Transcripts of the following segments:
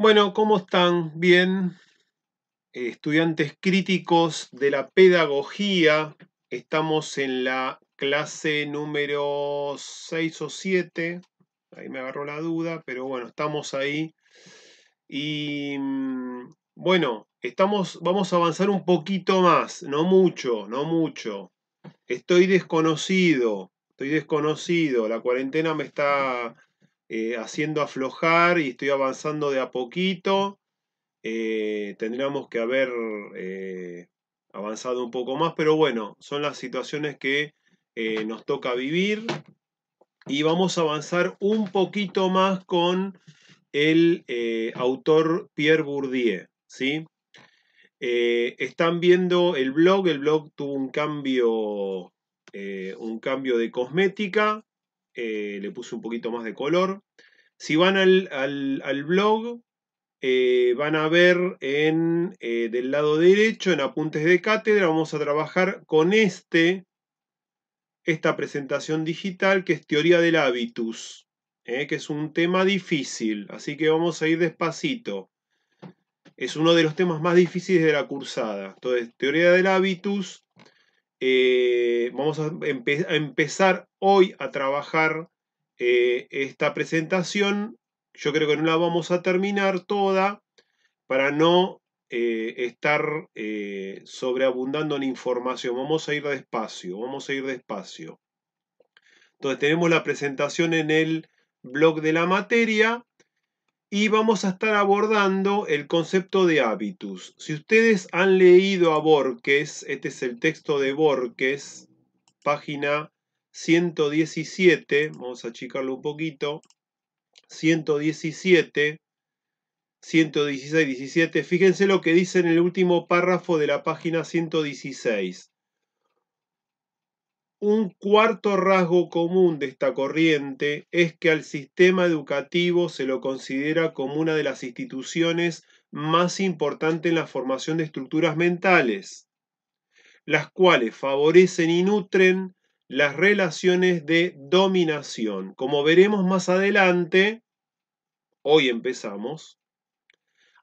Bueno, ¿cómo están? Bien. estudiantes críticos de la pedagogía. Estamos en la clase número 6 o 7. Ahí me agarró la duda, pero bueno, estamos ahí. Y mm, bueno, estamos, vamos a avanzar un poquito más. No mucho, no mucho. Estoy desconocido. Estoy desconocido. La cuarentena me está eh, haciendo aflojar y estoy avanzando de a poquito. Eh, tendríamos que haber eh, avanzado un poco más, pero bueno, son las situaciones que nos toca vivir. Y vamos a avanzar un poquito más con el autor Pierre Bourdieu, ¿sí? están viendo el blog, el blog tuvo un cambio, un cambio de cosmética, eh, le puse un poquito más de color. Si van al, blog, eh, van a ver en, eh, del lado derecho, en apuntes de cátedra, vamos a trabajar con este, esta presentación digital que es teoría del hábitus, que es un tema difícil, así que vamos a ir despacito. Es uno de los temas más difíciles de la cursada. Entonces, teoría del hábitus, eh, vamos a, empezar hoy a trabajar eh, esta presentación. Yo creo que no la vamos a terminar toda para no eh, estar sobreabundando en información. Vamos a ir despacio, vamos a ir despacio. Entonces tenemos la presentación en el blog de la materia y vamos a estar abordando el concepto de hábitus. Si ustedes han leído a Borges, este es el texto de Borges, página 117, vamos a achicarlo un poquito, 117, 116, 17, fíjense lo que dice en el último párrafo de la página 116. Un cuarto rasgo común de esta corriente es que al sistema educativo se lo considera como una de las instituciones más importantes en la formación de estructuras mentales, las cuales favorecen y nutren las relaciones de dominación. Como veremos más adelante, hoy empezamos,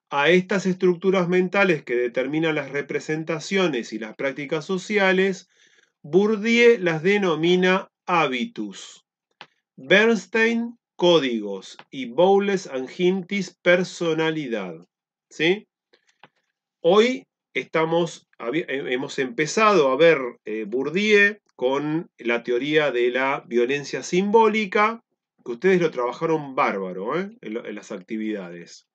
a estas estructuras mentales que determinan las representaciones y las prácticas sociales, Bourdieu las denomina hábitus. Bernstein, códigos. Y Bowles Angintis, personalidad. Hoy estamos, eh, hemos empezado a ver eh, Bourdieu con la teoría de la violencia simbólica, que ustedes lo trabajaron bárbaro ¿eh? en, en las actividades.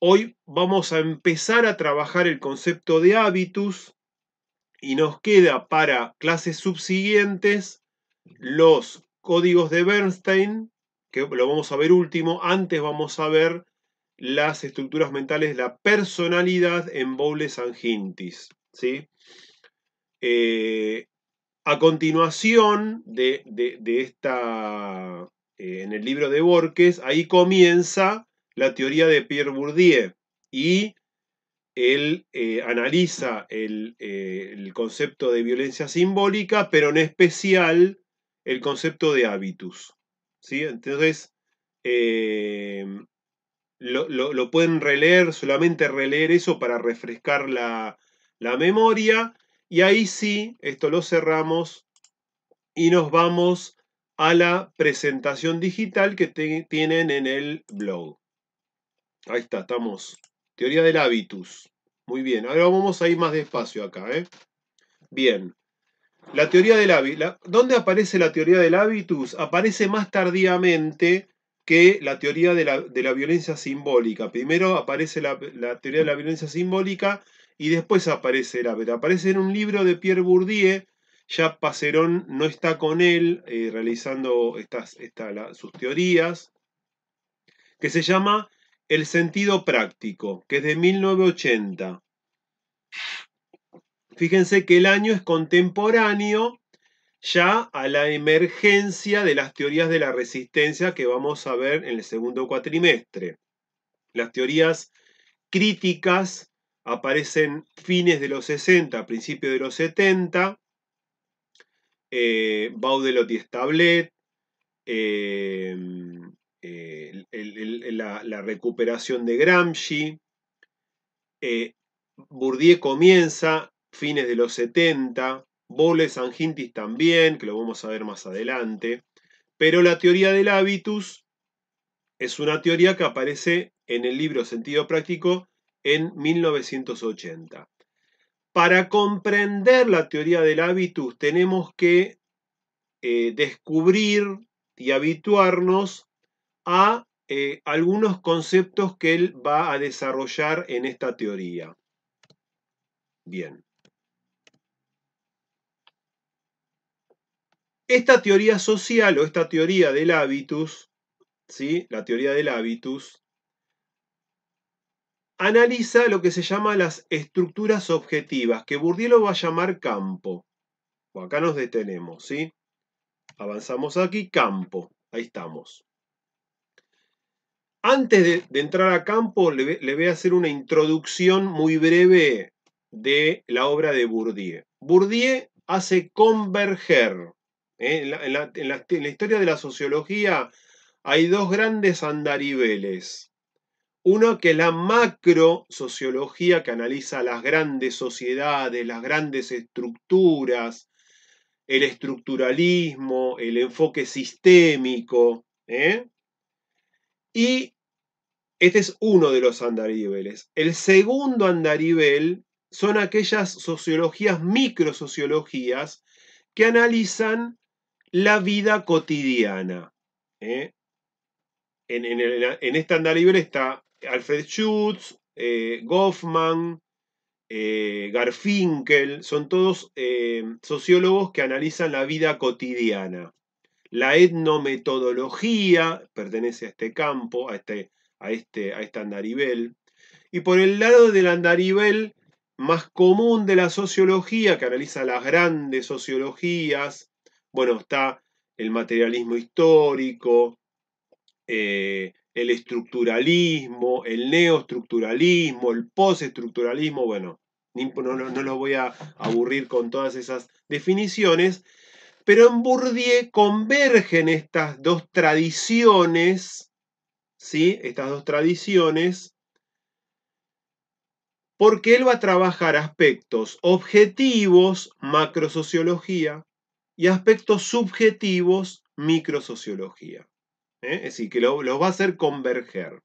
Hoy vamos a empezar a trabajar el concepto de hábitus, y nos queda para clases subsiguientes los códigos de Bernstein, que lo vamos a ver último, antes vamos a ver las estructuras mentales, la personalidad en Bowles Angintis. ¿sí? Eh, a continuación de, esta, eh, en el libro de Borges, ahí comienza la teoría de Pierre Bourdieu y él eh, analiza eh, el, concepto de violencia simbólica, pero en especial el concepto de hábitus. ¿sí? Entonces, eh, lo, pueden releer, solamente releer eso para refrescar la, memoria. Y ahí sí, esto lo cerramos y nos vamos a la presentación digital que tienen en el blog. Ahí está, estamos Teoría del hábitus. Muy bien, ahora vamos a ir más despacio acá. ¿eh? Bien. La teoría del hábitus. ¿Dónde aparece la teoría del hábitus? Aparece más tardíamente que la teoría de la, violencia simbólica. Primero aparece la, teoría de la violencia simbólica y después aparece el hábitus. Aparece en un libro de Pierre Bourdieu. Ya Pacerón no está con él eh, realizando estas, sus teorías, que se llama el sentido práctico, que es de 1980. Fíjense que el año es contemporáneo ya a la emergencia de las teorías de la resistencia que vamos a ver en el segundo cuatrimestre. Las teorías críticas aparecen fines de los 60, principios de los 70. Eh, Baudelot y Stablet, eh, eh, la, recuperación de Gramsci. Eh, Bourdieu comienza fines de los 70, Boles Angintis también, que lo vamos a ver más adelante. Pero la teoría del hábitus es una teoría que aparece en el libro Sentido Práctico en 1980. Para comprender la teoría del hábitus tenemos que eh, descubrir y habituarnos a eh, algunos conceptos que él va a desarrollar en esta teoría. Bien. Esta teoría social o esta teoría del hábitus, ¿sí? la teoría del hábitus, analiza lo que se llama las estructuras objetivas, que Bourdieu lo va a llamar campo. acá nos detenemos, ¿sí? Avanzamos aquí, campo. Ahí estamos. Antes de, entrar a campo, le, voy a hacer una introducción muy breve de la obra de Bourdieu. Bourdieu hace converger. ¿eh? En, la, historia de la sociología hay dos grandes andariveles. Uno que es la macro sociología que analiza las grandes sociedades, las grandes estructuras, el estructuralismo, el enfoque sistémico, ¿eh? Y este es uno de los andaríbeles. El segundo andaribel son aquellas sociologías, microsociologías, que analizan la vida cotidiana. ¿eh? En, en, este andaribel está Alfred Schutz, eh, Goffman, eh, Garfinkel, son todos sociólogos que analizan la vida cotidiana. La etnometodología pertenece a este campo, a, este, a, este, a este Y por el lado del andaribel más común de la sociología, que analiza las grandes sociologías, bueno, está el materialismo histórico, eh, el estructuralismo, el neoestructuralismo, el postestructuralismo, bueno, no, no, no los voy a aburrir con todas esas definiciones, pero en Bourdieu convergen estas dos tradiciones, ¿sí? Estas dos tradiciones, porque él va a trabajar aspectos objetivos, macrosociología, y aspectos subjetivos, microsociología. ¿Eh? Es decir, que los va a hacer converger.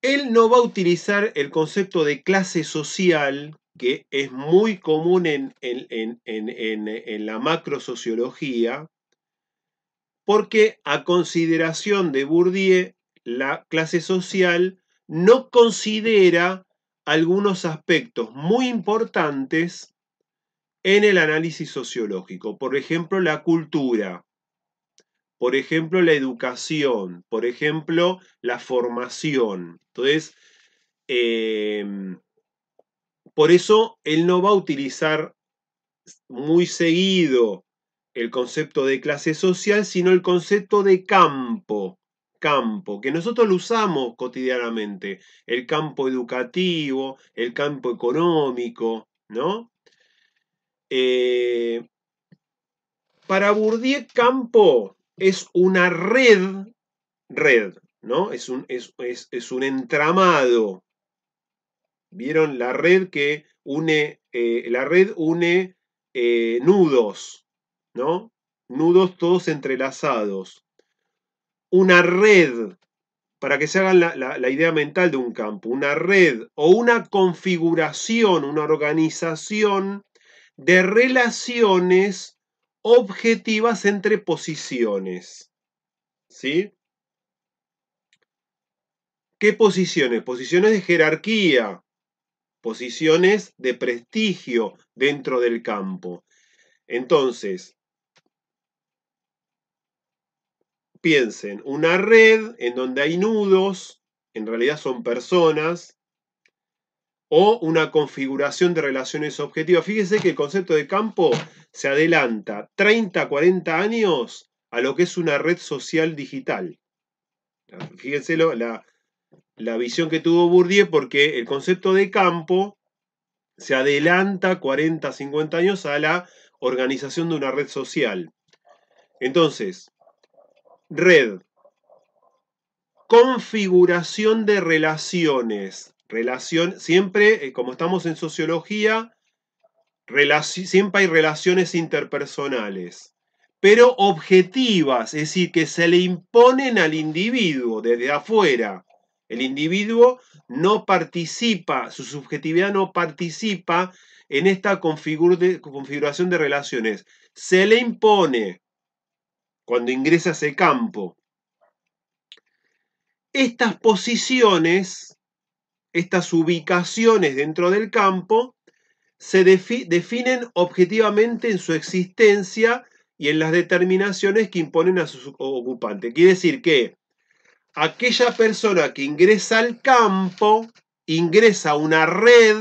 Él no va a utilizar el concepto de clase social que es muy común en, la macrosociología, porque a consideración de Bourdieu, la clase social no considera algunos aspectos muy importantes en el análisis sociológico. Por ejemplo, la cultura, por ejemplo, la educación, por ejemplo, la formación. Entonces, em, por eso él no va a utilizar muy seguido el concepto de clase social, sino el concepto de campo, campo, que nosotros lo usamos cotidianamente, el campo educativo, el campo económico, ¿no? Eh, para Bourdieu, campo es una red, red, ¿no? es un entramado Vieron la red que une, eh, la red une eh, nudos, ¿no? Nudos todos entrelazados. Una red, para que se hagan la, la idea mental de un campo, una red o una configuración, una organización de relaciones objetivas entre posiciones. ¿Sí? ¿Qué posiciones? Posiciones de jerarquía, posiciones de prestigio dentro del campo. Entonces, piensen, una red en donde hay nudos, en realidad son personas, o una configuración de relaciones objetivas. Fíjense que el concepto de campo se adelanta 30, 40 años a lo que es una red social digital. Fíjense la, la visión que tuvo Bourdieu porque el concepto de campo se adelanta 40, 50 años a la organización de una red social. Entonces, red, configuración de relaciones, relación, siempre, eh, como estamos en sociología, siempre hay relaciones interpersonales, pero objetivas, es decir, que se le imponen al individuo desde afuera. El individuo no participa, su subjetividad no participa en esta configuración de relaciones. Se le impone cuando ingresa a ese campo. Estas posiciones, estas ubicaciones dentro del campo, se definen objetivamente en su existencia y en las determinaciones que imponen a su ocupante. Quiere decir que aquella persona que ingresa al campo, ingresa a una red,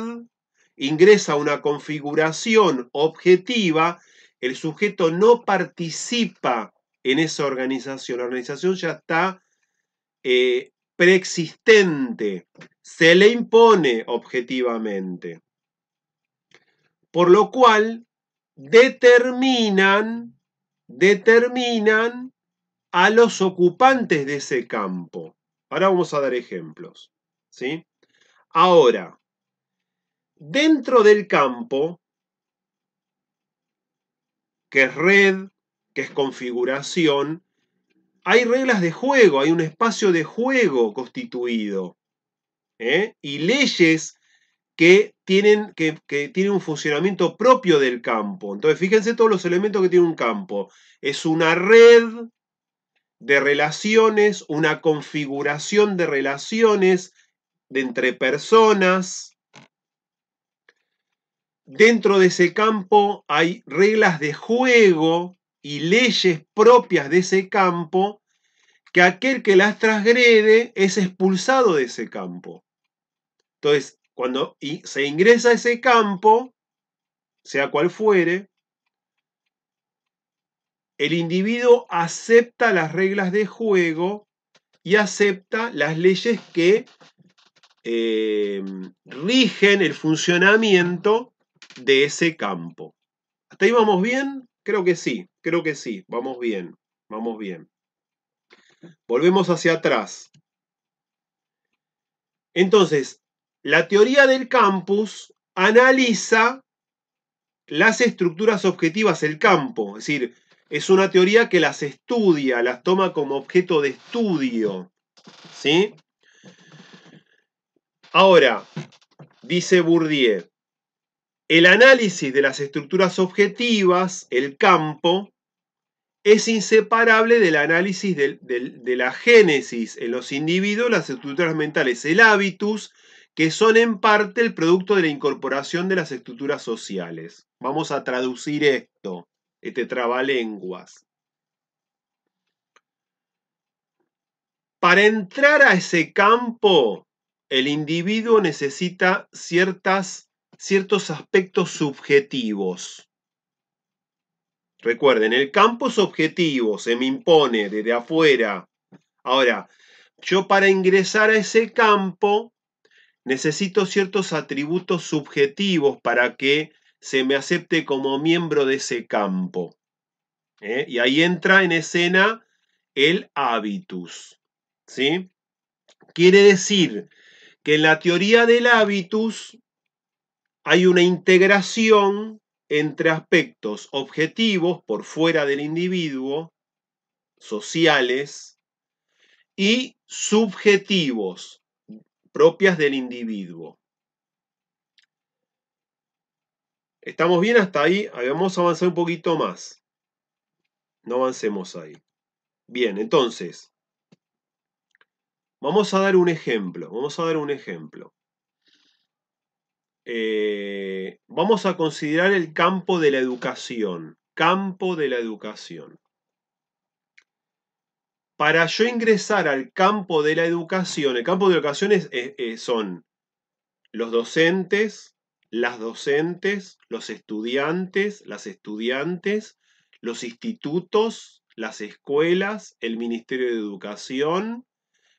ingresa a una configuración objetiva, el sujeto no participa en esa organización. La organización ya está eh, preexistente, se le impone objetivamente. Por lo cual, determinan, determinan a los ocupantes de ese campo. Ahora vamos a dar ejemplos. ¿sí? Ahora, dentro del campo, que es red, que es configuración, hay reglas de juego, hay un espacio de juego constituido ¿eh? y leyes que tienen, que tienen un funcionamiento propio del campo. Entonces, fíjense todos los elementos que tiene un campo. Es una red, de relaciones, una configuración de relaciones de entre personas. Dentro de ese campo hay reglas de juego y leyes propias de ese campo que aquel que las transgrede es expulsado de ese campo. Entonces, cuando se ingresa a ese campo, sea cual fuere, el individuo acepta las reglas de juego y acepta las leyes que em, rigen el funcionamiento de ese campo. ¿Hasta ahí vamos bien? Creo que sí, creo que sí, vamos bien, vamos bien. Volvemos hacia atrás. Entonces, la teoría del campus analiza las estructuras objetivas del campo, es decir, es una teoría que las estudia, las toma como objeto de estudio. ¿Sí? Ahora, dice Bourdieu, el análisis de las estructuras objetivas, el campo, es inseparable del análisis de, de la génesis en los individuos, las estructuras mentales, el hábitus, que son en parte el producto de la incorporación de las estructuras sociales. Vamos a traducir esto este trabalenguas. Para entrar a ese campo, el individuo necesita ciertas, ciertos aspectos subjetivos. Recuerden, el campo es objetivo, se me impone desde afuera. Ahora, yo para ingresar a ese campo necesito ciertos atributos subjetivos para que se me acepte como miembro de ese campo. ¿eh? Y ahí entra en escena el hábitus. ¿sí? Quiere decir que en la teoría del hábitus hay una integración entre aspectos objetivos por fuera del individuo, sociales, y subjetivos propias del individuo. Estamos bien hasta ahí. Vamos a avanzar un poquito más. No avancemos ahí. Bien, entonces. Vamos a dar un ejemplo. Vamos a dar un ejemplo. Eh, vamos a considerar el campo de la educación. Campo de la educación. Para yo ingresar al campo de la educación, el campo de educación son los docentes, las docentes, los estudiantes, las estudiantes, los institutos, las escuelas, el Ministerio de Educación,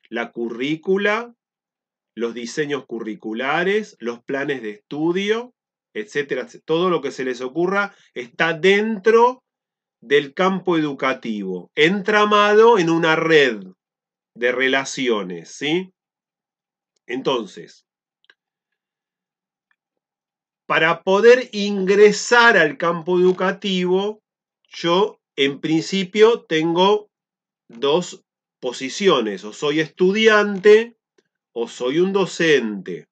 la currícula, los diseños curriculares, los planes de estudio, etcétera. Todo lo que se les ocurra está dentro del campo educativo, entramado en una red de relaciones, ¿sí? Entonces, para poder ingresar al campo educativo, yo en principio tengo dos posiciones, o soy estudiante o soy un docente.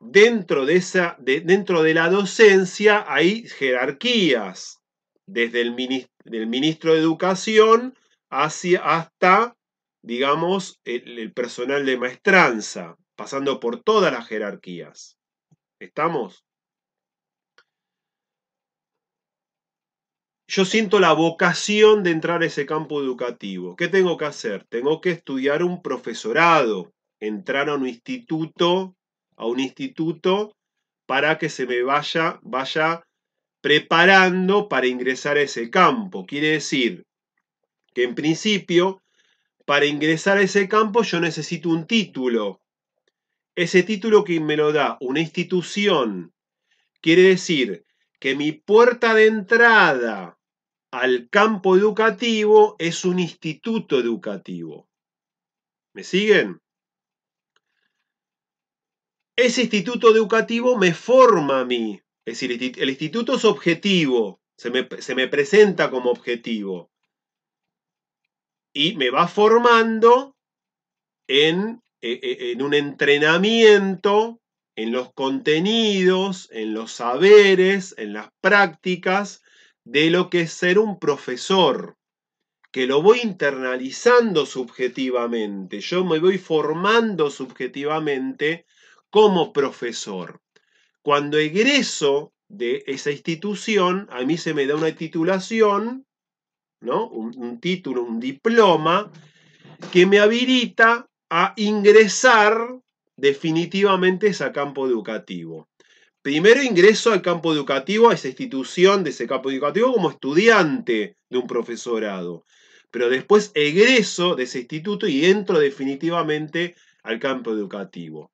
Dentro de, esa, dentro de la docencia hay jerarquías, desde el ministro, del ministro de Educación hacia, hasta, digamos, el personal de maestranza, pasando por todas las jerarquías. ¿Estamos? Yo siento la vocación de entrar a ese campo educativo. ¿Qué tengo que hacer? Tengo que estudiar un profesorado, entrar a un instituto, a un instituto para que se me vaya, vaya preparando para ingresar a ese campo. Quiere decir que en principio, para ingresar a ese campo yo necesito un título. Ese título que me lo da una institución quiere decir que mi puerta de entrada al campo educativo es un instituto educativo. ¿Me siguen? Ese instituto educativo me forma a mí. Es decir, el instituto es objetivo, se me, se me presenta como objetivo. Y me va formando en eh, eh, en un entrenamiento, en los contenidos, en los saberes, en las prácticas de lo que es ser un profesor, que lo voy internalizando subjetivamente, yo me voy formando subjetivamente como profesor. Cuando egreso de esa institución, a mí se me da una titulación, ¿no? un título, un diploma, que me habilita a ingresar definitivamente a ese campo educativo. Primero ingreso al campo educativo, a esa institución de ese campo educativo como estudiante de un profesorado. Pero después egreso de ese instituto y entro definitivamente al campo educativo.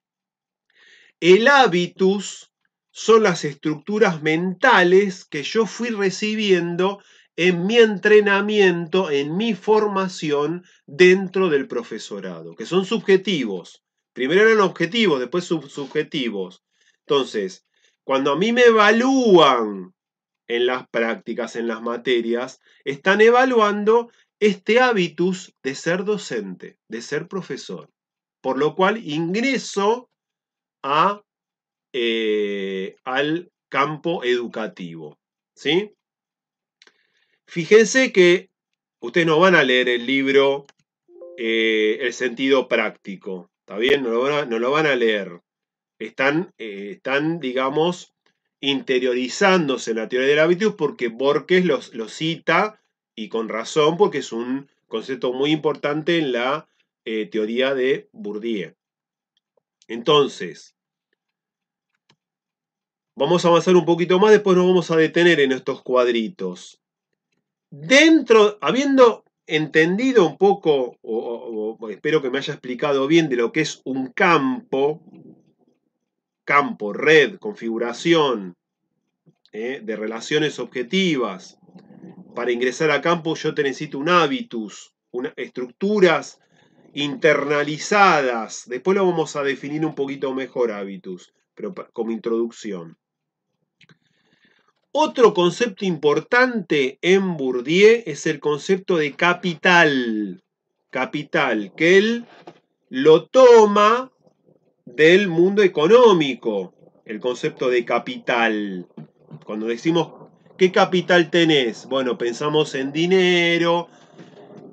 El hábitus son las estructuras mentales que yo fui recibiendo en mi entrenamiento, en mi formación dentro del profesorado, que son subjetivos. Primero eran objetivos, después subjetivos. Entonces, cuando a mí me evalúan en las prácticas, en las materias, están evaluando este hábitus de ser docente, de ser profesor. Por lo cual ingreso a, eh, al campo educativo. ¿Sí? Fíjense que ustedes no van a leer el libro eh, El sentido práctico, ¿está bien? No lo van a, leer. Están, eh, están, digamos, interiorizándose en la teoría del hábito porque Borges lo cita y con razón porque es un concepto muy importante en la eh, teoría de Bourdieu. Entonces, vamos a avanzar un poquito más, después nos vamos a detener en estos cuadritos dentro, habiendo entendido un poco, o, espero que me haya explicado bien de lo que es un campo, campo, red, configuración eh, de relaciones objetivas. Para ingresar a campo yo te necesito un hábitus, estructuras internalizadas. Después lo vamos a definir un poquito mejor hábitus, pero como introducción. Otro concepto importante en Bourdieu es el concepto de capital. Capital, que él lo toma del mundo económico, el concepto de capital. Cuando decimos, ¿qué capital tenés? Bueno, pensamos en dinero,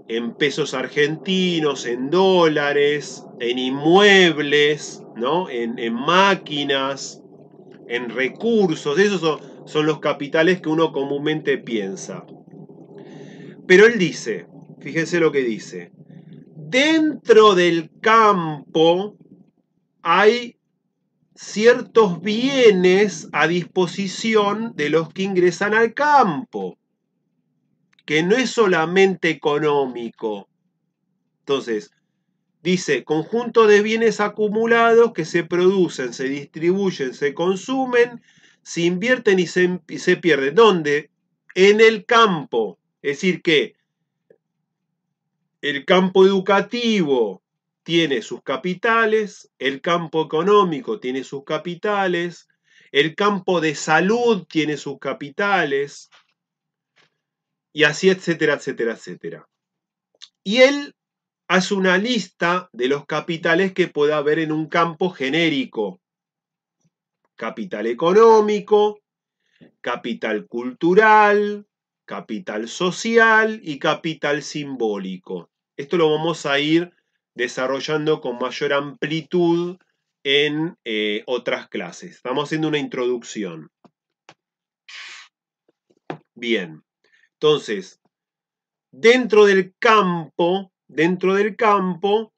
en pesos argentinos, en dólares, en inmuebles, ¿no? en, en máquinas, en recursos. Esos son son los capitales que uno comúnmente piensa. Pero él dice, fíjense lo que dice, dentro del campo hay ciertos bienes a disposición de los que ingresan al campo, que no es solamente económico. Entonces, dice, conjunto de bienes acumulados que se producen, se distribuyen, se consumen se invierten y se, pierden. ¿Dónde? En el campo. Es decir, que el campo educativo tiene sus capitales, el campo económico tiene sus capitales, el campo de salud tiene sus capitales, y así, etcétera, etcétera, etcétera. Y él hace una lista de los capitales que pueda haber en un campo genérico capital económico, capital cultural, capital social y capital simbólico. Esto lo vamos a ir desarrollando con mayor amplitud en eh, otras clases. Estamos haciendo una introducción. Bien, entonces, dentro del campo, dentro del campo,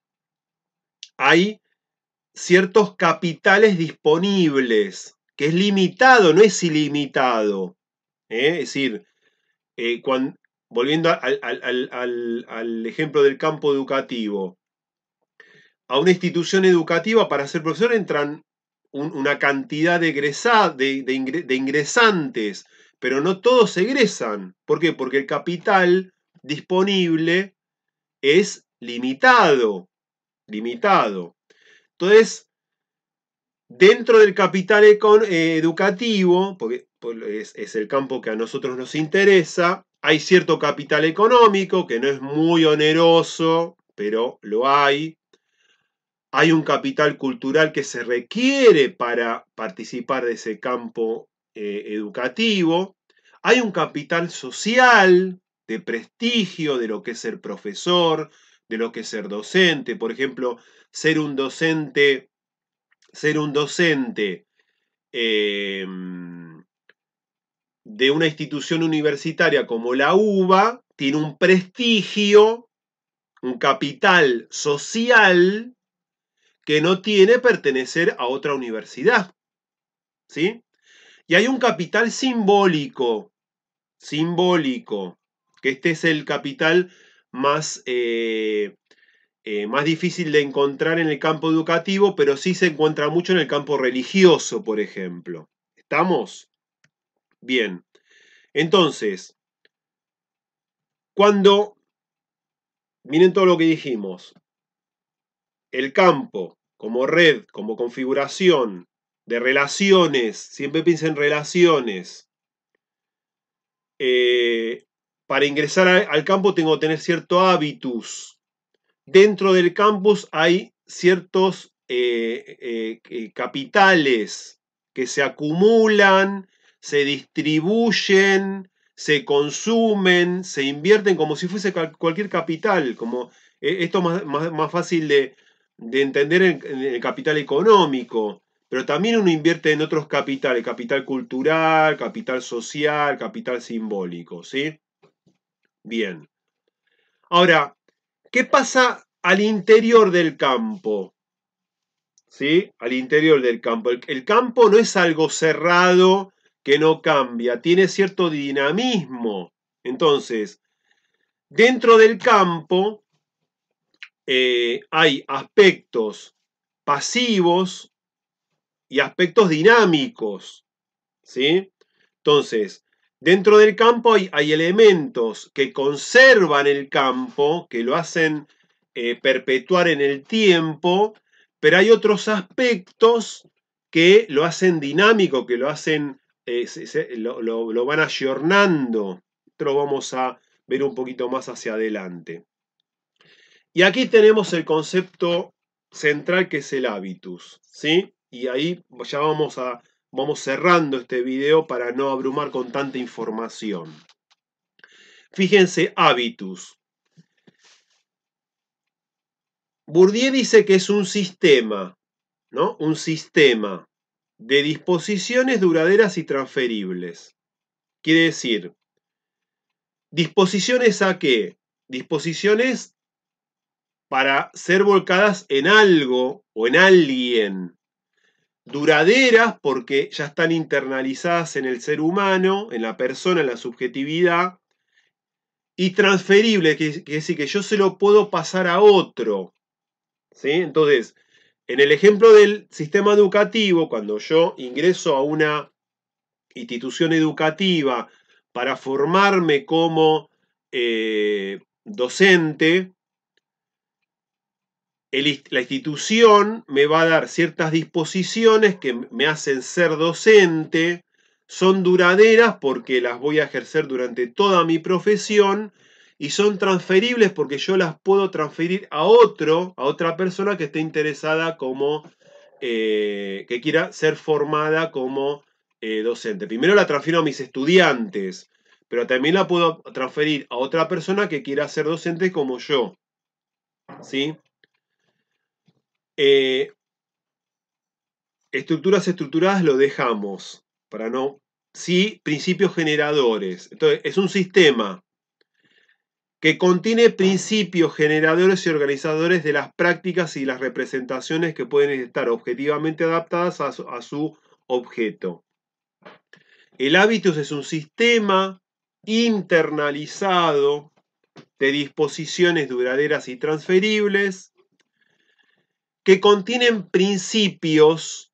hay ciertos capitales disponibles, que es limitado, no es ilimitado. ¿eh? Es decir, eh, volviendo al, ejemplo del campo educativo, a una institución educativa para ser profesor entran una cantidad de, de ingresantes, pero no todos egresan. ¿Por qué? Porque el capital disponible es limitado, limitado. Entonces, dentro del capital eh, educativo, porque pues, es, el campo que a nosotros nos interesa, hay cierto capital económico que no es muy oneroso, pero lo hay. Hay un capital cultural que se requiere para participar de ese campo eh, educativo. Hay un capital social de prestigio de lo que es el profesor, de lo que es ser docente. Por ejemplo, ser un docente, ser un docente em, de una institución universitaria como la UBA tiene un prestigio, un capital social que no tiene pertenecer a otra universidad. ¿Sí? Y hay un capital simbólico, simbólico, que este es el capital más, eh, eh, más difícil de encontrar en el campo educativo, pero sí se encuentra mucho en el campo religioso, por ejemplo. ¿Estamos? Bien. Entonces, cuando, miren todo lo que dijimos, el campo como red, como configuración de relaciones, siempre piensa en relaciones, eh, para ingresar al campo tengo que tener cierto hábitus. Dentro del campus hay ciertos eh, eh, eh, capitales que se acumulan, se distribuyen, se consumen, se invierten como si fuese cualquier capital, como esto es más, fácil de, entender en, el capital económico, pero también uno invierte en otros capitales, capital cultural, capital social, capital simbólico, ¿sí? Bien. Ahora, ¿qué pasa al interior del campo? ¿Sí? Al interior del campo. El, campo no es algo cerrado que no cambia, tiene cierto dinamismo. Entonces, dentro del campo eh, hay aspectos pasivos y aspectos dinámicos. ¿Sí? Entonces, Dentro del campo hay, elementos que conservan el campo, que lo hacen eh, perpetuar en el tiempo, pero hay otros aspectos que lo hacen dinámico, que lo hacen, eh, lo, van ayornando. Esto lo vamos a ver un poquito más hacia adelante. Y aquí tenemos el concepto central que es el hábitus, ¿sí? Y ahí ya vamos a vamos cerrando este video para no abrumar con tanta información. Fíjense, hábitus. Bourdieu dice que es un sistema, ¿no? Un sistema de disposiciones duraderas y transferibles. Quiere decir, disposiciones a qué? Disposiciones para ser volcadas en algo o en alguien duraderas porque ya están internalizadas en el ser humano, en la persona, en la subjetividad, y transferibles, que, que decir que yo se lo puedo pasar a otro. ¿sí? Entonces, en el ejemplo del sistema educativo, cuando yo ingreso a una institución educativa para formarme como eh, docente, la institución me va a dar ciertas disposiciones que me hacen ser docente, son duraderas porque las voy a ejercer durante toda mi profesión y son transferibles porque yo las puedo transferir a otro, a otra persona que esté interesada como, eh, que quiera ser formada como eh, docente. Primero la transfiero a mis estudiantes, pero también la puedo transferir a otra persona que quiera ser docente como yo. ¿Sí? Eh, estructuras estructuradas lo dejamos para no. Sí, principios generadores. Entonces, es un sistema que contiene principios generadores y organizadores de las prácticas y las representaciones que pueden estar objetivamente adaptadas a su, objeto. El hábitos es un sistema internalizado de disposiciones duraderas y transferibles que contienen principios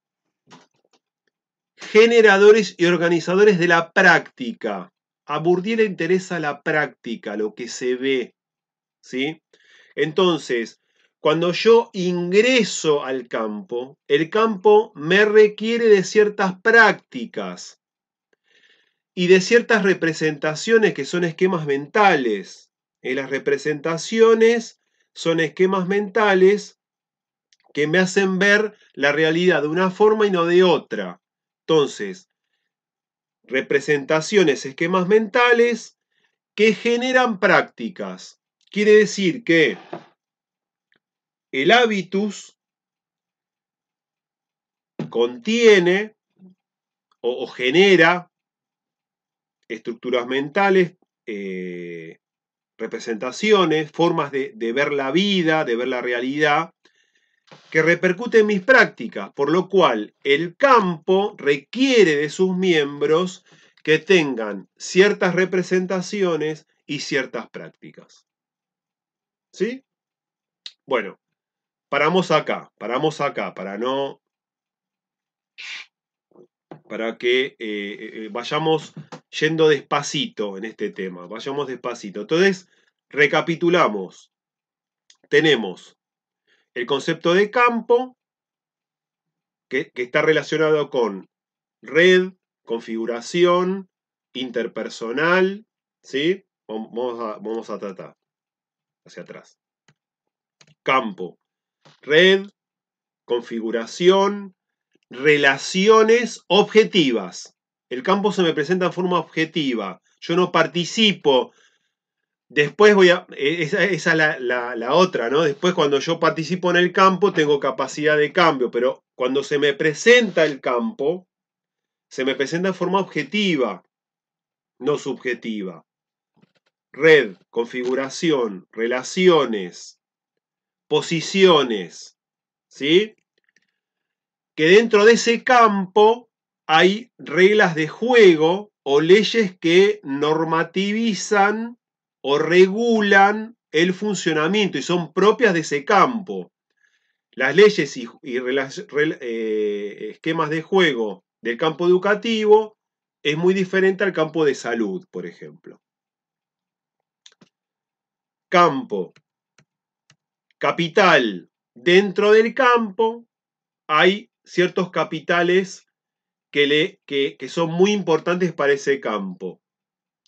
generadores y organizadores de la práctica. A Bourdieu le interesa la práctica, lo que se ve. ¿sí? Entonces, cuando yo ingreso al campo, el campo me requiere de ciertas prácticas y de ciertas representaciones que son esquemas mentales. Eh, las representaciones son esquemas mentales que me hacen ver la realidad de una forma y no de otra. Entonces, representaciones, esquemas mentales que generan prácticas. Quiere decir que el hábitus contiene o, genera estructuras mentales, eh, representaciones, formas de ver la vida, de ver la realidad, que repercute en mis prácticas, por lo cual el campo requiere de sus miembros que tengan ciertas representaciones y ciertas prácticas. ¿Sí? Bueno, paramos acá, paramos acá, para no... para que eh, eh, eh, vayamos yendo despacito en este tema, vayamos despacito. Entonces, recapitulamos. Tenemos el concepto de campo, que, está relacionado con red, configuración, interpersonal, ¿sí? Vamos a, vamos a tratar hacia atrás. Campo, red, configuración, relaciones objetivas. El campo se me presenta en forma objetiva. Yo no participo Después voy a, e, esa es la, otra, ¿no? Después cuando yo participo en el campo tengo capacidad de cambio, pero cuando se me presenta el campo, se me presenta en forma objetiva, no subjetiva. Red, configuración, relaciones, posiciones, ¿sí? Que dentro de ese campo hay reglas de juego o leyes que normativizan o regulan el funcionamiento y son propias de ese campo. Las leyes y, eh, esquemas de juego del campo educativo es muy diferente al campo de salud, por ejemplo. Campo, capital. Dentro del campo hay ciertos capitales que, le, que, que son muy importantes para ese campo.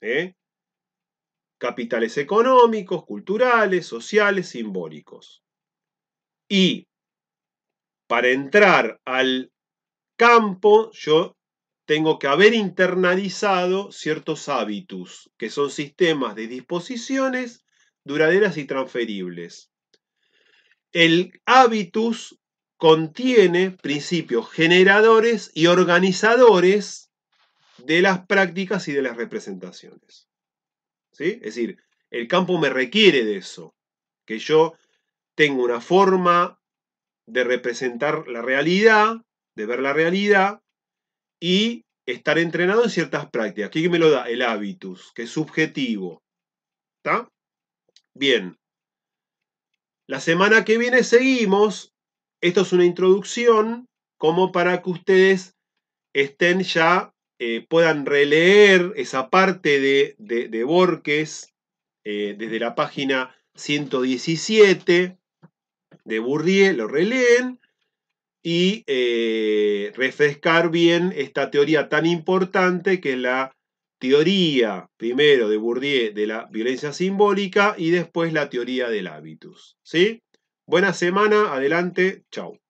¿eh? capitales económicos, culturales, sociales, simbólicos. Y para entrar al campo, yo tengo que haber internalizado ciertos hábitus, que son sistemas de disposiciones duraderas y transferibles. El hábitus contiene principios generadores y organizadores de las prácticas y de las representaciones. Es decir, el campo me requiere de eso, que yo tengo una forma de representar la realidad, de ver la realidad y estar entrenado en ciertas prácticas. ¿Qué me lo da? El hábitus, que es subjetivo. ¿Está? Bien. La semana que viene seguimos. Esto es una introducción como para que ustedes estén ya eh, puedan releer esa parte de, de, Borges eh, desde la página 117 de Bourdieu, lo releen y eh, refrescar bien esta teoría tan importante que es la teoría, primero de Bourdieu, de la violencia simbólica y después la teoría del hábitus. ¿sí? Buena semana, adelante, chao.